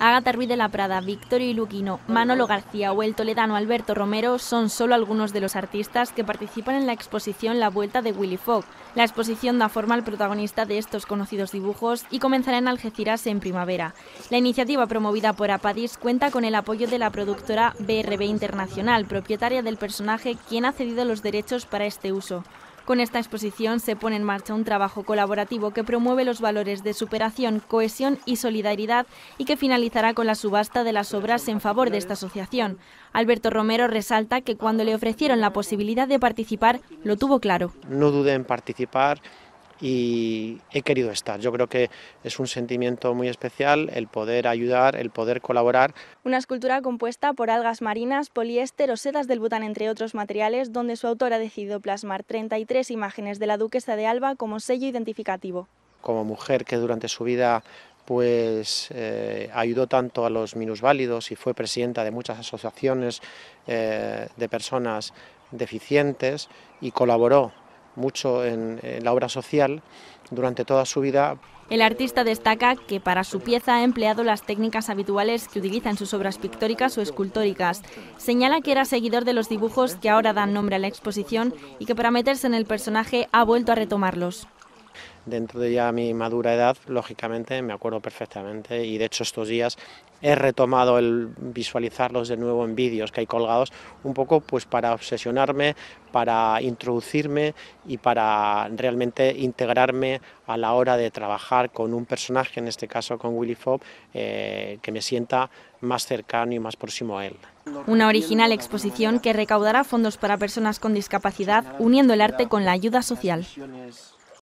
Agatha Ruiz de la Prada, y Iluquino, Manolo García o el toledano Alberto Romero son solo algunos de los artistas que participan en la exposición La Vuelta de Willy Fogg. La exposición da forma al protagonista de estos conocidos dibujos y comenzará en Algeciras en primavera. La iniciativa promovida por Apadis cuenta con el apoyo de la productora BRB Internacional, propietaria del personaje, quien ha cedido los derechos para este uso. Con esta exposición se pone en marcha un trabajo colaborativo que promueve los valores de superación, cohesión y solidaridad y que finalizará con la subasta de las obras en favor de esta asociación. Alberto Romero resalta que cuando le ofrecieron la posibilidad de participar, lo tuvo claro. No dudé en participar y he querido estar. Yo creo que es un sentimiento muy especial el poder ayudar, el poder colaborar. Una escultura compuesta por algas marinas, poliéster o sedas del Bután, entre otros materiales, donde su autor ha decidido plasmar 33 imágenes de la duquesa de Alba como sello identificativo. Como mujer que durante su vida pues eh, ayudó tanto a los minusválidos y fue presidenta de muchas asociaciones eh, de personas deficientes y colaboró mucho en, la obra social durante toda su vida. El artista destaca que para su pieza ha empleado las técnicas habituales que utiliza en sus obras pictóricas o escultóricas. Señala que era seguidor de los dibujos que ahora dan nombre a la exposición y que para meterse en el personaje ha vuelto a retomarlos dentro de ya mi madura edad, lógicamente me acuerdo perfectamente y de hecho estos días he retomado el visualizarlos de nuevo en vídeos que hay colgados, un poco pues para obsesionarme, para introducirme y para realmente integrarme a la hora de trabajar con un personaje, en este caso con Willy Fob, eh, que me sienta más cercano y más próximo a él. Una original exposición que recaudará fondos para personas con discapacidad uniendo el arte con la ayuda social.